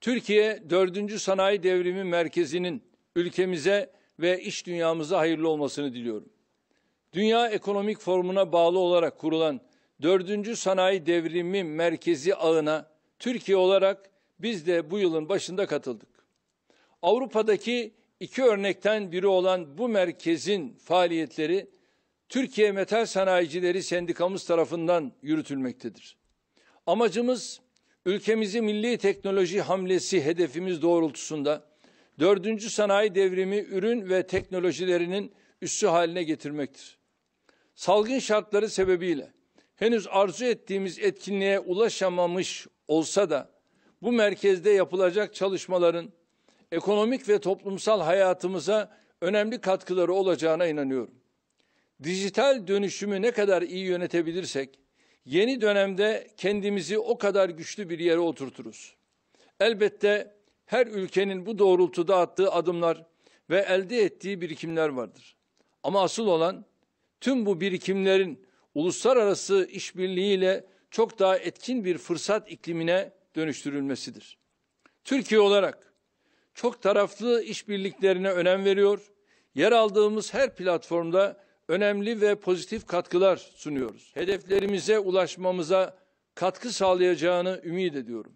Türkiye 4. Sanayi Devrimi Merkezi'nin ülkemize ve iş dünyamıza hayırlı olmasını diliyorum. Dünya Ekonomik Forumu'na bağlı olarak kurulan 4. Sanayi Devrimi Merkezi ağına Türkiye olarak biz de bu yılın başında katıldık. Avrupa'daki iki örnekten biri olan bu merkezin faaliyetleri Türkiye Metal Sanayicileri Sendikamız tarafından yürütülmektedir. Amacımız Ülkemizi milli teknoloji hamlesi hedefimiz doğrultusunda dördüncü sanayi devrimi ürün ve teknolojilerinin üssü haline getirmektir. Salgın şartları sebebiyle henüz arzu ettiğimiz etkinliğe ulaşamamış olsa da bu merkezde yapılacak çalışmaların ekonomik ve toplumsal hayatımıza önemli katkıları olacağına inanıyorum. Dijital dönüşümü ne kadar iyi yönetebilirsek Yeni dönemde kendimizi o kadar güçlü bir yere oturturuz. Elbette her ülkenin bu doğrultuda attığı adımlar ve elde ettiği birikimler vardır. Ama asıl olan tüm bu birikimlerin uluslararası işbirliğiyle çok daha etkin bir fırsat iklimine dönüştürülmesidir. Türkiye olarak çok taraflı işbirliklerine önem veriyor, yer aldığımız her platformda önemli ve pozitif katkılar sunuyoruz. Hedeflerimize ulaşmamıza katkı sağlayacağını ümit ediyorum.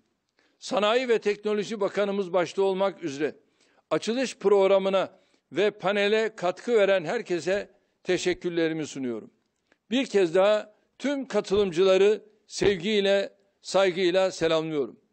Sanayi ve Teknoloji Bakanımız başta olmak üzere açılış programına ve panele katkı veren herkese teşekkürlerimi sunuyorum. Bir kez daha tüm katılımcıları sevgiyle, saygıyla selamlıyorum.